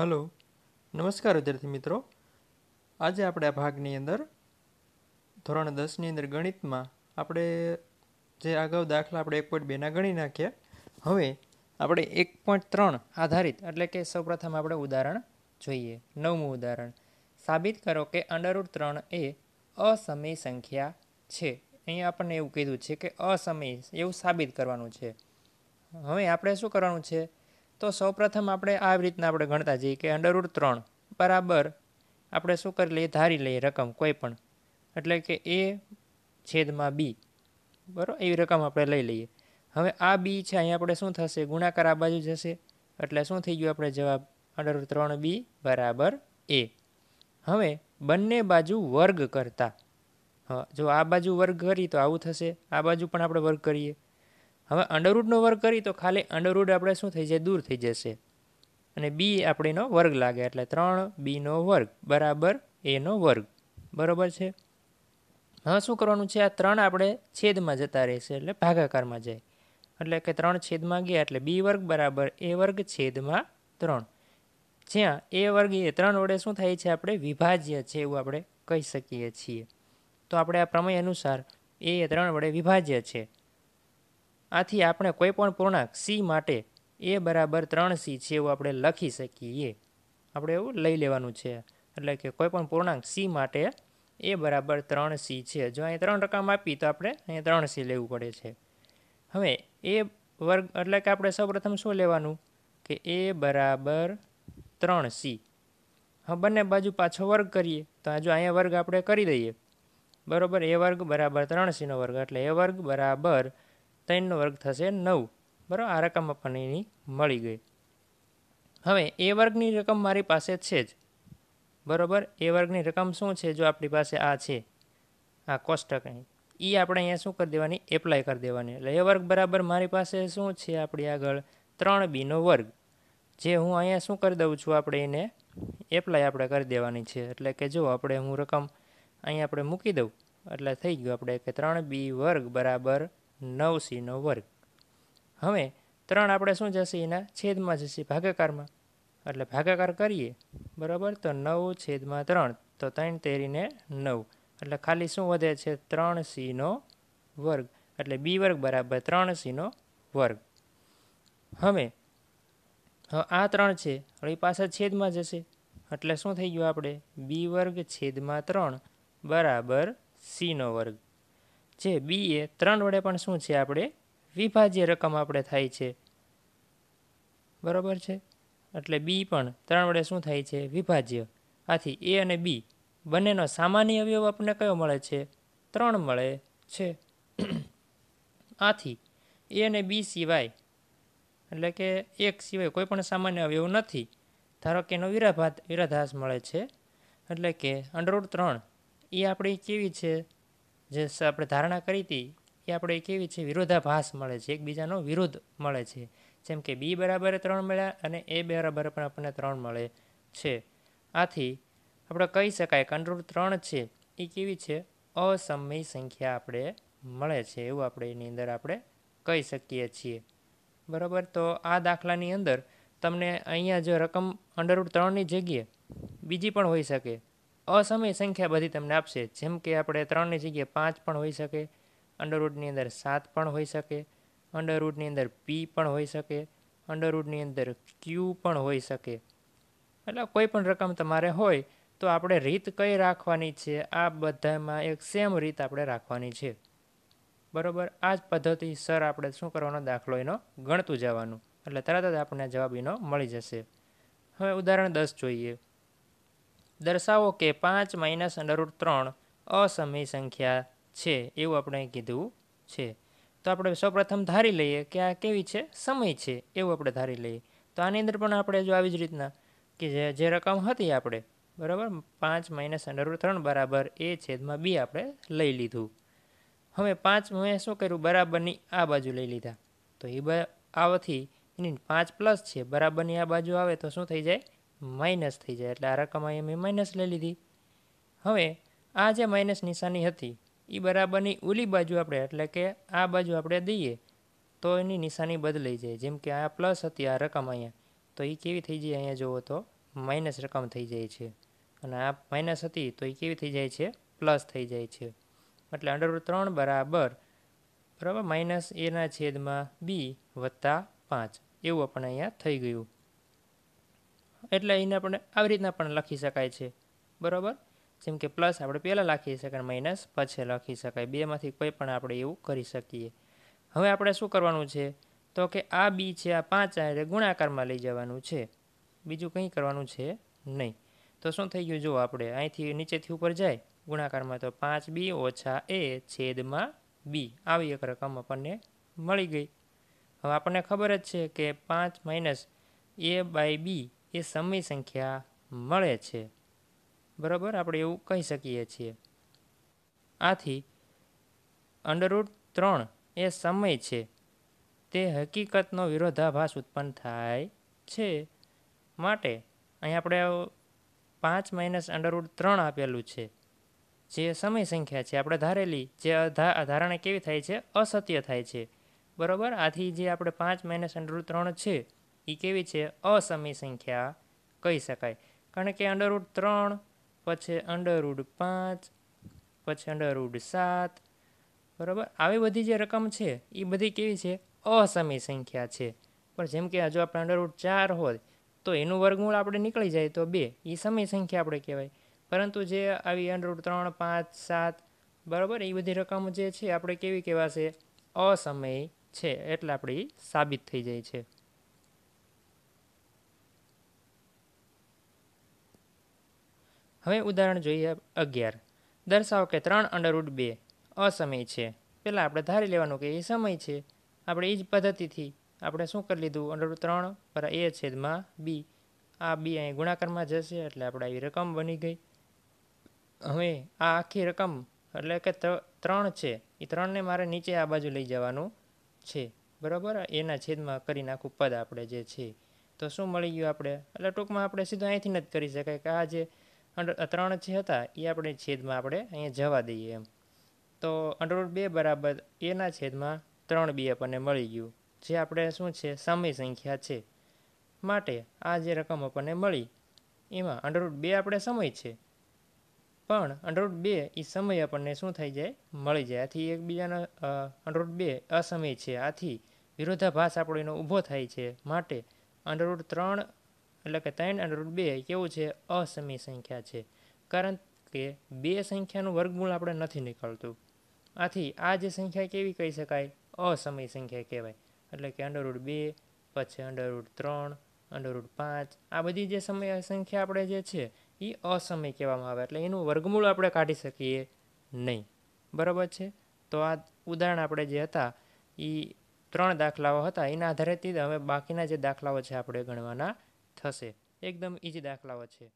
hello નમસ્કાર વિદ્યાર્થી મિત્રો આજે આપણે આ ભાગની અંદર ધોરણ દસની અંદર ગણિતમાં આપણે જે અગાઉ દાખલા આપણે એક પોઈન્ટ બેના ગણી નાખ્યા હવે આપણે એક પોઈન્ટ ત્રણ આધારિત એટલે કે સૌપ્રથમ આપણે ઉદાહરણ જોઈએ નવમું ઉદાહરણ સાબિત કરો કે અંડરરૂટ ત્રણ એ અસમય સંખ્યા છે અહીંયા આપણને એવું કીધું છે કે અસમય એવું સાબિત કરવાનું છે હવે આપણે શું કરવાનું છે તો સૌપ્રથમ આપણે આવી રીતના આપણે ગણતા જઈએ કે અંડરવુડ ત્રણ બરાબર આપણે શું કરી લઈએ ધારી લઈએ રકમ કોઈ પણ એટલે કે એ છેદમાં બી બરાબર એવી રકમ આપણે લઈ લઈએ હવે આ બી છે અહીંયા આપણે શું થશે ગુણાકાર આ બાજુ જશે એટલે શું થઈ ગયું આપણે જવાબ અંડર ત્રણ બી બરાબર એ હવે બંને બાજુ વર્ગ કરતા હા જો આ બાજુ વર્ગ કરી તો આવું થશે આ બાજુ પણ આપણે વર્ગ કરીએ હવે અંડરરૂટનો વર્ગ કરી તો ખાલી અંડરરૂટ આપણે શું થઈ જાય દૂર થઈ જશે અને બી આપણીનો વર્ગ લાગે એટલે ત્રણ બીનો વર્ગ બરાબર એનો વર્ગ બરાબર છે હવે શું કરવાનું છે આ ત્રણ આપણે છેદમાં જતા રહેશે એટલે ભાગાકારમાં જાય એટલે કે ત્રણ છેદમાં ગયા એટલે બી વર્ગ બરાબર એ વર્ગ છેદમાં ત્રણ જ્યાં એ વર્ગ એ ત્રણ વડે શું થાય છે આપણે વિભાજ્ય છે એવું આપણે કહી શકીએ છીએ તો આપણે આ પ્રમેય અનુસાર એ ત્રણ વડે વિભાજ્ય છે આથી આપણે કોઈપણ પૂર્ણાંક સી માટે એ બરાબર ત્રણ સી છે એવું આપણે લખી શકીએ આપણે એવું લઈ લેવાનું છે એટલે કે કોઈપણ પૂર્ણાંક સી માટે એ બરાબર ત્રણ સી છે જો અહીં ત્રણ રકમ આપી તો આપણે અહીં ત્રણ સી લેવું પડે છે હવે એ વર્ગ એટલે કે આપણે સૌપ્રથમ શું લેવાનું કે એ બરાબર ત્રણ સી હવે બંને બાજુ પાછો વર્ગ કરીએ તો જો અહીંયા વર્ગ આપણે કરી દઈએ બરાબર એ વર્ગ બરાબર ત્રણ સીનો વર્ગ એટલે એ વર્ગ બરાબર ત્રણનો વર્ગ થશે નવ બરાબર આ રકમ આપણને એની મળી ગઈ હવે એ વર્ગની રકમ મારી પાસે છે જ બરાબર એ વર્ગની રકમ શું છે જો આપણી પાસે આ છે આ કોષ્ટકની એ આપણે અહીંયા શું કરી દેવાની એપ્લાય કરી દેવાની એટલે એ વર્ગ બરાબર મારી પાસે શું છે આપણી આગળ ત્રણ બીનો વર્ગ જે હું અહીંયા શું કરી દઉં છું આપણે એને એપ્લાય આપણે કરી દેવાની છે એટલે કે જો આપણે હું રકમ અહીંયા આપણે મૂકી દઉં એટલે થઈ ગયું આપણે કે ત્રણ બી વર્ગ બરાબર નવ સીનો વર્ગ હવે ત્રણ આપણે શું જશે એના છેદમાં જશે ભાગાકારમાં એટલે ભાગાકાર કરીએ બરાબર તો નવ છેદમાં ત્રણ તો ત્રણ તેરીને નવ એટલે ખાલી શું વધે છે ત્રણ સીનો વર્ગ એટલે બી વર્ગ બરાબર ત્રણ સીનો વર્ગ હવે આ ત્રણ છે હવે પાછા છેદમાં જશે એટલે શું થઈ ગયું આપણે બી વર્ગ છેદમાં ત્રણ બરાબર સીનો વર્ગ જે બી એ ત્રણ વડે પણ શું છે આપણે વિભાજ્ય રકમ આપણે થાય છે બરાબર છે એટલે બી પણ ત્રણ વડે શું થાય છે વિભાજ્ય આથી એ અને બી બંનેનો સામાન્ય અવયવ આપણને કયો મળે છે ત્રણ મળે છે આથી એ અને બી સિવાય એટલે કે એક સિવાય કોઈ પણ સામાન્ય અવયવ નથી ધારો કે એનો વિરાભાત વિરાધાસ મળે છે એટલે કે અંડરરૂટ ત્રણ એ આપણી કેવી છે જે આપણે ધારણા કરી હતી એ આપણે કેવી છે વિરોધાભાસ મળે છે એકબીજાનો વિરોધ મળે છે જેમ કે બી બરાબર ત્રણ મળ્યા અને એ બરાબર પણ આપણને ત્રણ મળે છે આથી આપણે કહી શકાય કે ત્રણ છે એ કેવી છે અસમય સંખ્યા આપણે મળે છે એવું આપણે એની અંદર આપણે કહી શકીએ છીએ બરાબર તો આ દાખલાની અંદર તમને અહીંયા જો રકમ અંડરરૂટ ત્રણની જગ્યાએ બીજી પણ હોઈ શકે અસમય સંખ્યા બધી તમને આપશે જેમ કે આપણે ત્રણની જગ્યાએ પાંચ પણ હોઈ શકે અંડરવૂડની અંદર સાત પણ હોઈ શકે અંડરવૂડની અંદર પી પણ હોઈ શકે અંડરવૂડની અંદર ક્યુ પણ હોઈ શકે એટલે કોઈ પણ રકમ તમારે હોય તો આપણે રીત કઈ રાખવાની છે આ બધામાં એક સેમ રીત આપણે રાખવાની છે બરાબર આ જ પદ્ધતિ સર આપણે શું કરવાનો દાખલો એનો ગણતું જવાનું એટલે તરત જ આપણને જવાબ એનો મળી જશે હવે ઉદાહરણ દસ જોઈએ દર્શાવો કે પાંચ માઇનસ અંડરરૂટ ત્રણ અસમય સંખ્યા છે એવું આપણે કીધું છે તો આપણે સૌપ્રથમ ધારી લઈએ કે આ કેવી છે સમય છે એવું આપણે ધારી લઈએ તો આની અંદર પણ આપણે જો આવી જ રીતના કે જે જે રકમ હતી આપણે બરાબર પાંચ માઇનસ અંડરરૂટ ત્રણ બરાબર એ છેદમાં બી આપણે લઈ લીધું હવે પાંચ મેં શું કર્યું બરાબરની આ બાજુ લઈ લીધા તો એ આવથી એની પાંચ પ્લસ છે બરાબરની આ બાજુ આવે તો શું થઈ જાય માઇનસ થઈ જાય એટલે આ રકમ અહીં મેં માઇનસ લઈ લીધી હવે આ જે માઇનસ નિશાની હતી એ બરાબરની ઉલી બાજુ આપણે એટલે કે આ બાજુ આપણે દઈએ તો એની નિશાની બદલાઈ જાય જેમ કે આ પ્લસ હતી આ રકમ અહીંયા તો એ કેવી થઈ જાય અહીંયા જુઓ તો માઇનસ રકમ થઈ જાય છે અને આ માઇનસ હતી તો એ કેવી થઈ જાય છે પ્લસ થઈ જાય છે એટલે અંડરરૂટ ત્રણ બરાબર બરાબર માઇનસ એના છેદમાં બી વત્તા પાંચ એવું આપણે અહીંયા થઈ ગયું એટલે એને આપણે આવી રીતના પણ લખી શકાય છે બરાબર જેમ કે પ્લસ આપણે પહેલાં લખી શકાય માઇનસ પછી લખી શકાય બેમાંથી કોઈ પણ આપણે એવું કરી શકીએ હવે આપણે શું કરવાનું છે તો કે આ બી છે આ પાંચ એટલે ગુણાકારમાં લઈ જવાનું છે બીજું કંઈ કરવાનું છે નહીં તો શું થઈ ગયું જો આપણે અહીંથી નીચેથી ઉપર જાય ગુણાકારમાં તો પાંચ બી ઓછા એ છેદમાં બી આવી એક રકમ આપણને મળી ગઈ હવે આપણને ખબર જ છે કે પાંચ માઇનસ એ બાય બી એ સમય સંખ્યા મળે છે બરાબર આપણે એવું કહી શકીએ છીએ આથી અંડરરૂટ ત્રણ એ સમય છે તે હકીકતનો વિરોધાભાસ ઉત્પન્ન થાય છે માટે અહીં આપણે પાંચ માઇનસ અંડરરૂટ ત્રણ આપેલું છે જે સમય સંખ્યા છે આપણે ધારેલી જે ધારણા કેવી થાય છે અસત્ય થાય છે બરાબર આથી જે આપણે પાંચ માઇનસ અંડરરૂટ ત્રણ છે એ કેવી છે અસમી સંખ્યા કહી શકાય કારણ કે અંડરવૂડ ત્રણ પછી અંડરવૂડ પાંચ પછી અંડરવૂડ સાત બરાબર આવી બધી જે રકમ છે એ બધી કેવી છે અસમી સંખ્યા છે પણ જેમ કે હજુ આપણે અંડરવૂડ ચાર હોય તો એનું વર્ગમૂળ આપણે નીકળી જાય તો બે એ સમય સંખ્યા આપણે કહેવાય પરંતુ જે આવી અંડરવૂડ ત્રણ પાંચ સાત બરાબર એ બધી રકમ જે છે આપણે કેવી કહેવાશે અસમય છે એટલે આપણે સાબિત થઈ જાય છે હવે ઉદાહરણ જોઈએ અગિયાર દર્શાવો કે ત્રણ અંડરવુડ બે અસમય છે પહેલાં આપણે ધારી લેવાનું કે એ સમય છે આપણે એ જ પદ્ધતિથી આપણે શું કરી લીધું અંડરવુડ ત્રણ પર એ છેદમાં બી આ બી અહીં ગુણાકારમાં જશે એટલે આપણે આવી રકમ બની ગઈ હવે આ આખી રકમ એટલે કે ત્રણ છે એ ત્રણને મારે નીચે આ બાજુ લઈ જવાનું છે બરાબર એના છેદમાં કરી નાખું પદ આપણે જે છે તો શું મળી ગયું આપણે એટલે ટૂંકમાં આપણે સીધું અહીંથી નથી કરી શકાય કે આ જે અંડર ત્રણ જે હતા એ આપણે છેદમાં આપણે અહીંયા જવા દઈએ એમ તો અંડરરૂટ બે બરાબર એના છેદમાં ત્રણ બી આપણને મળી ગયું જે આપણે શું છે સમય સંખ્યા છે માટે આ જે રકમ આપણને મળી એમાં અંડરરૂટ બે આપણે સમય છે પણ અંડરરૂટ બે એ સમય આપણને શું થઈ જાય મળી જાય આથી એકબીજાના અંડરરૂટ બે અસમય છે આથી વિરોધાભાસ આપણો એનો ઊભો થાય છે માટે અંડરરૂટ ત્રણ એટલે કે ત્રણ અને રૂટ બે કેવું છે અસમી સંખ્યા છે કારણ કે બે સંખ્યાનું વર્ગમૂળ આપણે નથી નીકળતું આથી આ જે સંખ્યા કેવી કહી શકાય અસમય સંખ્યા કહેવાય એટલે કે અંડરરૂટ બે પછી અંડરરૂટ ત્રણ અંડરરૂટ પાંચ આ બધી જે સમય સંખ્યા આપણે જે છે એ અસમય કહેવામાં આવે એટલે એનું વર્ગમૂળ આપણે કાઢી શકીએ નહીં બરાબર છે તો આ ઉદાહરણ આપણે જે હતા એ ત્રણ દાખલાઓ હતા એના આધારેથી હવે બાકીના જે દાખલાઓ છે આપણે ગણવાના થશે એકદમ ઇઝી દાખલાઓ છે